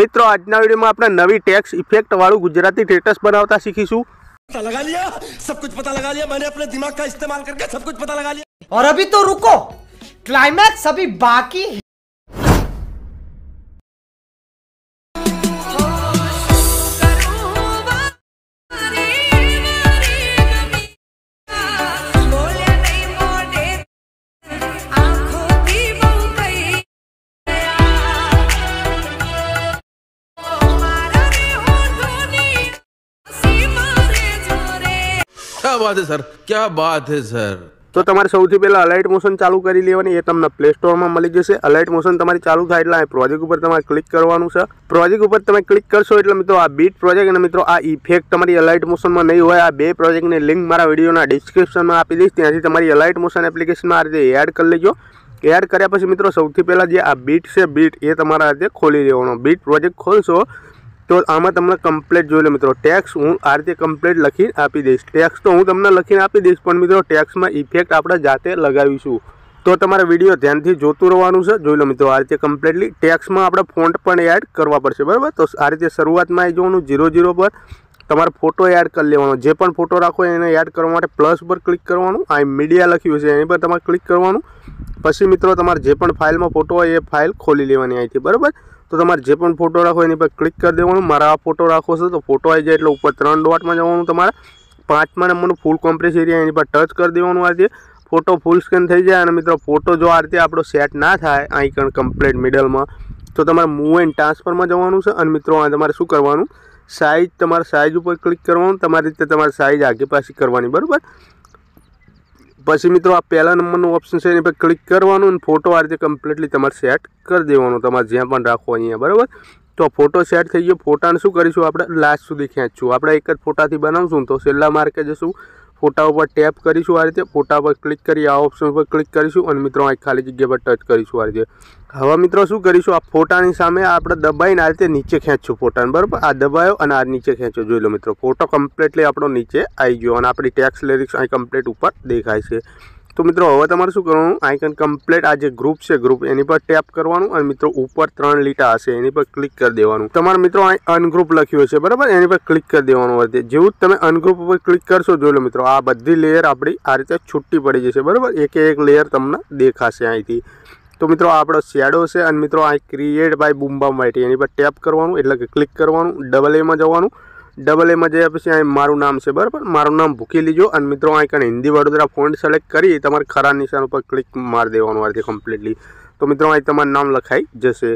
મિત્રો આજના વિડીયોમાં આપણે નવી ટેક્સ ઇફેક્ટવાળું ગુજરાતી ટેટસ બનાવતા શીખીશું पता लगा लिया सब कुछ पता लगा लिया मैंने अपने दिमाग का इस्तेमाल करके सब कुछ पता लगा लिया और अभी तो रुको क्लाइमैक्स अभी बाकी है क्या સર क्या વાત है સર તો તમારે સૌથી પહેલાં અલાઇટ મોશન ચાલુ કરી લેવાની એ તમને પ્લે સ્ટોરમાં મળી જશે અલાઇટ મોશન તમારી ચાલુ થાય એટલે આ પ્રોજેક્ટ ઉપર તમારે ક્લિક કરવાનું છે પ્રોજેક્ટ ઉપર તમે ક્લિક કરશો એટલે મિત્રો આ બીટ પ્રોજેક્ટ અને મિત્રો આ ઇફેક્ટ તમારી અલાઇટ મોશનમાં નહીં હોય આ બે પ્રોજેક્ટની લિંક મારા વિડીયોના ડિસ્ક્રિપ્શનમાં આપી દઈશ ત્યાંથી તમારી અલાઇટ મોશન એપ્લિકેશનમાં આ રીતે એડ કરી લેજો એડ કર્યા પછી મિત્રો સૌથી પહેલાં જે આ બીટ છે બીટ એ તમારા હાથે ખોલી દેવાનો બીટ પ્રોજેક્ટ ખોલશો તો આમાં તમને કમ્પ્લેટ જોઈ લો મિત્રો ટેક્સ હું આ રીતે કમ્પ્લેટ લખીને આપી દઈશ ટેક્સ તો હું તમને લખીને આપી દઈશ પણ મિત્રો ટેક્સમાં ઇફેક્ટ આપણે જાતે લગાવીશું તો તમારે વિડીયો ધ્યાનથી જોતું રહેવાનું છે જોઈ લો મિત્રો આ રીતે કમ્પ્લેટલી ટેક્સમાં આપણે ફોન્ટ પણ એડ કરવા પડશે બરાબર તો આ રીતે શરૂઆતમાં આવી જવાનું ઝીરો ઝીરો પર તમારે ફોટો એડ કરી લેવાનો જે પણ ફોટો રાખો એને એડ કરવા માટે પ્લસ પર ક્લિક કરવાનું આ મીડિયા લખ્યું છે એની પર તમારે ક્લિક કરવાનું પછી મિત્રો તમારે જે પણ ફાઇલમાં ફોટો હોય એ ફાઇલ ખોલી લેવાની અહીંથી બરાબર તો તમારે જે પણ ફોટો રાખો એની પર ક્લિક કરી દેવાનું મારા આ ફોટો રાખવો છે તો ફોટો આવી જાય એટલે ઉપર ત્રણ ડોટમાં જવાનું તમારે પાંચમાં નંબરનું ફૂલ કોમ્પ્રેસ એરિયા એની પર ટચ કરી દેવાનું આજે ફોટો ફૂલ સ્કેન થઈ જાય અને મિત્રો ફોટો જો આ રીતે આપણો સેટ ના થાય આઈકન કમ્પ્લીટ મિડલમાં તો તમારે મૂવ એન્ડ ટ્રાન્સફરમાં જવાનું છે અને મિત્રો આ તમારે શું કરવાનું સાઇઝ તમારા સાઇઝ ઉપર ક્લિક કરવાનું તમારી રીતે તમારે સાઇઝ આગળ પાછી કરવાની બરાબર પછી મિત્રો આ પહેલા નંબરનું ઓપ્શન છે એની પર ક્લિક કરવાનું અને ફોટો આ રીતે કમ્પ્લીટલી તમારે સેટ કરી દેવાનો તમારે જ્યાં પણ રાખો અહીંયા બરાબર તો ફોટો સેટ થઈ ગયો ફોટાને શું કરીશું આપણે લાસ્ટ સુધી ખેંચશું આપણે એક જ ફોટાથી બનાવશું તો છેલ્લા માર્કે જશું ફોટા ઉપર ટેપ કરીશું આ રીતે ફોટા પર ક્લિક કરી આ ઓપ્શન ઉપર ક્લિક કરીશું અને મિત્રો આ ખાલી જગ્યા પર ટચ કરીશું આ રીતે હવે મિત્રો શું કરીશું આ ફોટાની સામે આપણે દબાઈને આ રીતે નીચે ખેંચશું ફોટાને બરાબર આ દબાયો અને આ નીચે ખેંચો જોઈ લો મિત્રો ફોટો કમ્પ્લીટલી આપણો નીચે આવી ગયો અને આપણી ટેક્સ લેરિક્સ અહીં કમ્પ્લીટ ઉપર દેખાય છે તો મિત્રો હવે તમારે શું કરવાનું આઇકન કમ્પ્લીટ આ જે ગ્રુપ છે ગ્રુપ એની પર ટેપ કરવાનું અને મિત્રો ઉપર ત્રણ લીટા હશે એની પર ક્લિક કરી દેવાનું તમારે મિત્રો અહીં અનગ્રુપ લખ્યું હશે બરાબર એની પર ક્લિક કરી દેવાનું હોય જેવું તમે અનગ્રુપ ઉપર ક્લિક કરશો જોઈ લો મિત્રો આ બધી લેયર આપણી આ રીતે છૂટી પડી જશે બરાબર એક એક લેયર તમને દેખાશે અહીંથી તો મિત્રો આપણો શેડો છે અને મિત્રો આ ક્રિએટ બાય બુમ્બા માઇટી એની પર ટેપ કરવાનું એટલે કે ક્લિક કરવાનું ડબલ એમાં જવાનું ડબલ એમાં જયા પછી અહીં મારું નામ છે બરાબર મારું નામ ભૂકી લીજો અને મિત્રો અહીં કણ હિન્દી વડોદરા ફોન્ટ સિલેક્ટ કરી તમારે ખરા નિશાન ઉપર ક્લિક મારી દેવાનું આથી કમ્પ્લીટલી તો મિત્રો અહીં તમારું નામ લખાઈ જશે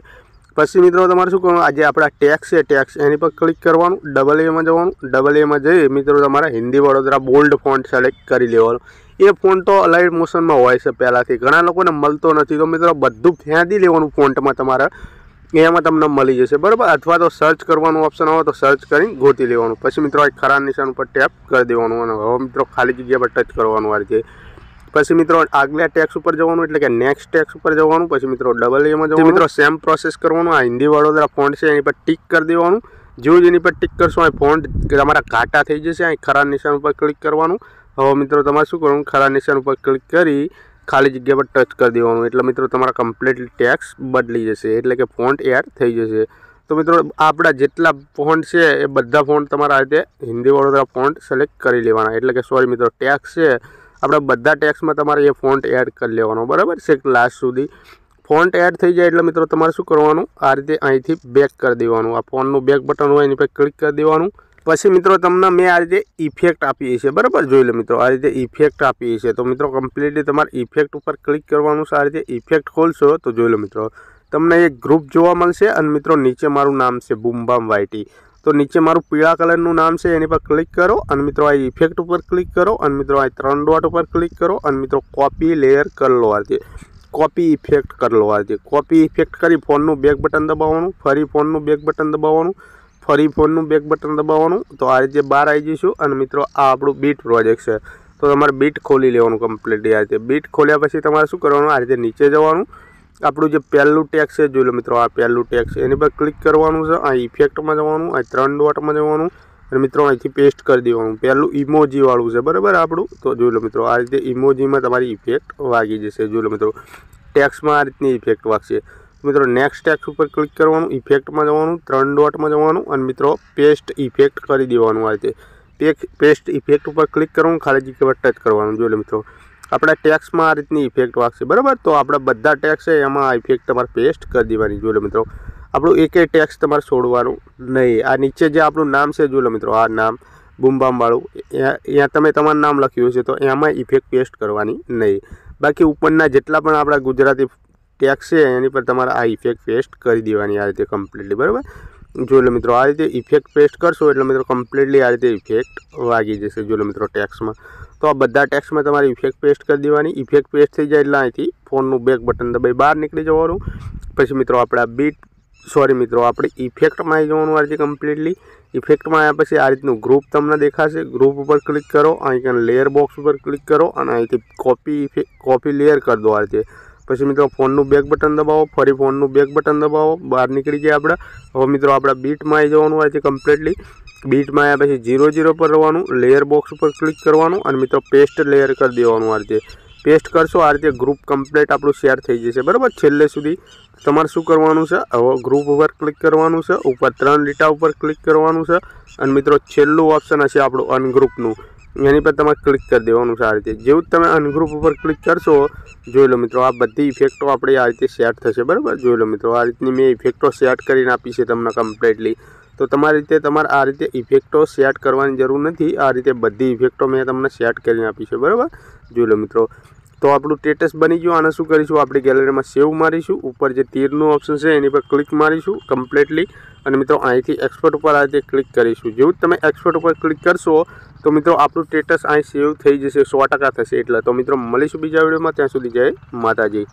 પછી મિત્રો તમારે શું કરવાનું આજે આપણા ટેક્સ છે ટેક્સ એની પર ક્લિક કરવાનું ડબલ એમાં જવાનું ડબલ એમાં જઈ મિત્રો તમારે Hindi Vadodara bold font select કરી લેવાનું એ ફોન તો અલાઇટ મોશનમાં હોય છે પહેલાંથી ઘણા લોકોને મળતો નથી તો મિત્રો બધું ફેંદી લેવાનું ફોન્ટમાં તમારે એમાં તમને મળી જશે બરાબર અથવા તો સર્ચ કરવાનું ઓપ્શન આવે તો સર્ચ કરીને ગોતી લેવાનું પછી મિત્રો એક ખરા નિશાન ઉપર ટેપ કરી દેવાનું અને હવે મિત્રો ખાલી જગ્યા પર ટચ કરવાનું આ રીતે પછી મિત્રો આગલા ટેક્સ ઉપર જવાનું એટલે કે નેક્સ્ટ ટેક્સ ઉપર જવાનું પછી મિત્રો ડબલ એમાં જવાનું મિત્રો સેમ પ્રોસેસ કરવાનું આ હિન્દી વડોદરા ફોન્ટ છે એની પર ટિક કરી દેવાનું જેવું એની પર ટિક કરશું અહીં ફોન્ટ તમારા ઘાટા થઈ જશે અહીં ખરા નિશાન ઉપર ક્લિક કરવાનું હવે મિત્રો તમારે શું કરવાનું ખરા નિશાન ઉપર ક્લિક કરી ખાલી જગ્યા પર ટચ કરી દેવાનું એટલે મિત્રો તમારા કમ્પ્લીટલી ટેક્સ બદલી જશે એટલે કે ફોન્ટ એડ થઈ જશે તો મિત્રો આપણા જેટલા ફોન્ટ છે એ બધા ફોન્ટ તમારા રીતે હિન્દી વડોદરા ફોન્ટ સિલેક્ટ કરી લેવાના એટલે કે સોરી મિત્રો ટેક્સ છે આપણે બધા ટેક્સમાં તમારે એ ફોન્ટ એડ કરી લેવાનો બરાબર છે લાસ્ટ સુધી ફોન્ટ એડ થઈ જાય એટલે મિત્રો તમારે શું કરવાનું આ રીતે અહીંથી બેક કરી દેવાનું આ ફોનનું બેક બટન હોય એની પર ક્લિક કરી દેવાનું પછી મિત્રો તમને મેં આ રીતે ઇફેક્ટ આપીએ છીએ બરાબર જોઈ લો મિત્રો આ રીતે ઇફેક્ટ આપીએ છીએ તો મિત્રો કમ્પ્લીટલી તમારે ઇફેક્ટ ઉપર ક્લિક કરવાનું છે આ રીતે ઇફેક્ટ ખોલશો તો જોઈ લો મિત્રો તમને એક ગ્રુપ જોવા મળશે અને મિત્રો નીચે મારું નામ છે બૂમબામ વાયટી તો નીચે મારું પીળા કલરનું નામ છે એની પર ક્લિક કરો અને મિત્રો આ ઇફેક્ટ ઉપર ક્લિક કરો અને મિત્રો આ ત્રણ ડોટ ઉપર ક્લિક કરો અને મિત્રો કોપી લેયર કરી લેવાથી કોપી ઇફેક્ટ કરી લેવાથી કોપી ઇફેક્ટ કરી ફોનનું બેક બટન દબાવવાનું ફરી ફોનનું બેક બટન દબાવવાનું ફરી ફોનનું બેક બટન દબાવવાનું તો આ રીતે બહાર આવી જઈશું અને મિત્રો આ આપણું બીટ પ્રોજેક્ટ છે તો તમારે બીટ ખોલી લેવાનું કમ્પ્લીટલી આ રીતે બીટ ખોલ્યા પછી તમારે શું કરવાનું આ રીતે નીચે જવાનું આપણું જે પહેલું ટેક્સ છે જોઈ લો મિત્રો આ પહેલું ટેક્સ એની પર ક્લિક કરવાનું છે આ ઇફેક્ટમાં જવાનું આ ત્રણ ડોટમાં જવાનું અને મિત્રો અહીંથી પેસ્ટ કરી દેવાનું પહેલું ઇમોજીવાળું છે બરાબર આપણું તો જોઈ લો મિત્રો આ રીતે ઇમોજીમાં તમારી ઇફેક્ટ વાગી જશે જોઈ લો મિત્રો ટેક્સમાં આ રીતની ઇફેક્ટ વાગશે મિત્રો નેક્સ્ટ ટેક્સ ઉપર ક્લિક કરવાનું ઇફેક્ટમાં જવાનું ત્રણ ડોટમાં જવાનું અને મિત્રો પેસ્ટ ઇફેક્ટ કરી દેવાનું આ રીતે પેસ્ટ ઇફેક્ટ ઉપર ક્લિક કરવાનું ખાલી જગ્યા પર ટચ કરવાનું જોઈ લો મિત્રો આપણા ટેક્સમાં આ રીતની ઇફેક્ટ વાગશે બરાબર તો આપણા બધા ટેક્સ છે એમાં આ ઇફેક્ટ તમારે પેસ્ટ કરી દેવાની જોઈ મિત્રો આપણું એકે ટેક્સ તમારે છોડવાનું નહીં આ નીચે જે આપણું નામ છે જોઈ લો મિત્રો આ નામ બૂમબામવાળું ત્યાં તમે તમારું નામ લખ્યું છે તો એમાં ઇફેક્ટ પેસ્ટ કરવાની નહીં બાકી ઉપરના જેટલા પણ આપણા ગુજરાતી ટેક્સ છે એની પર તમારે આ ઇફેક્ટ પેસ્ટ કરી દેવાની આ રીતે કમ્પ્લીટલી બરાબર જો લો મિત્રો આ રીતે ઇફેક્ટ પેસ્ટ કરશો એટલે મિત્રો કમ્પ્લીટલી આ રીતે ઇફેક્ટ વાગી જશે જો લો મિત્રો ટેક્સમાં તો આ બધા ટેક્સ્ટમાં તમારે ઇફેક્ટ પેસ્ટ કરી દેવાની ઇફેક્ટ પેસ્ટ થઈ જાય એટલે અહીંથી ફોનનું બેક બટન દબાઈ બહાર નીકળી જવાનું પછી મિત્રો આપણા બીટ સોરી મિત્રો આપણે ઇફેક્ટમાં આવી જવાનું આ છે કમ્પ્લીટલી ઇફેક્ટમાં આવ્યા પછી આ રીતનું ગ્રુપ તમને દેખાશે ગ્રુપ ઉપર ક્લિક કરો અહીં કંઈ લેયર બોક્સ ઉપર ક્લિક કરો અને અહીંથી કોપી કોપી લેયર કરી દો આ રીતે પછી મિત્રો ફોનનું બેક બટન દબાવો ફરી ફોનનું બેક બટન દબાવો બહાર નીકળી જાય આપણે હવે મિત્રો આપણા બીટમાં આવી જવાનું હોય છે કમ્પ્લીટલી બીટમાં આવ્યા પછી ઝીરો ઝીરો પર રહેવાનું લેયર બોક્સ ઉપર ક્લિક કરવાનું અને મિત્રો પેસ્ટ લેયર કરી દેવાનું આ રીતે પેસ્ટ કરશો આ રીતે ગ્રુપ કમ્પ્લીટ આપણું શેર થઈ જશે બરાબર છેલ્લે સુધી તમારે શું કરવાનું છે હવે ગ્રુપ ઉપર ક્લિક કરવાનું છે ઉપર ત્રણ લીટા ઉપર ક્લિક કરવાનું છે અને મિત્રો છેલ્લું ઓપ્શન હશે આપણું અનગ્રુપનું એની પર તમારે ક્લિક કરી દેવાનું છે આ રીતે જેવું તમે અનગ્રુપ ઉપર ક્લિક કરશો જોઈ લો મિત્રો આ બધી ઇફેક્ટો આપણે આ રીતે સેટ થશે બરાબર જોઈ લો મિત્રો આ રીતની મેં ઇફેક્ટો સેટ કરીને આપી છે તમને કમ્પ્લીટલી તો તમારી રીતે તમારે આ રીતે ઇફેક્ટો સેટ કરવાની જરૂર નથી આ રીતે બધી ઇફેક્ટો મેં તમને સેટ કરીને આપી છે બરાબર જોઈ લો મિત્રો તો આપણું સ્ટેટસ બની ગયું આને શું કરીશું આપણી ગેલેરીમાં સેવ મારીશું ઉપર જે તીરનું ઓપ્શન છે એની પર ક્લિક મારીશું કમ્પ્લીટલી અને મિત્રો અહીંથી એક્સપર્ટ ઉપર આ રીતે ક્લિક કરીશું જેવું તમે એક્સપર્ટ ઉપર ક્લિક કરશો તો મિત્રો આપણું સ્ટેટસ અહીં સેવ થઈ જશે સો થશે એટલે તો મિત્રો મળીશું બીજા વિડીયોમાં ત્યાં સુધી જાય માતાજી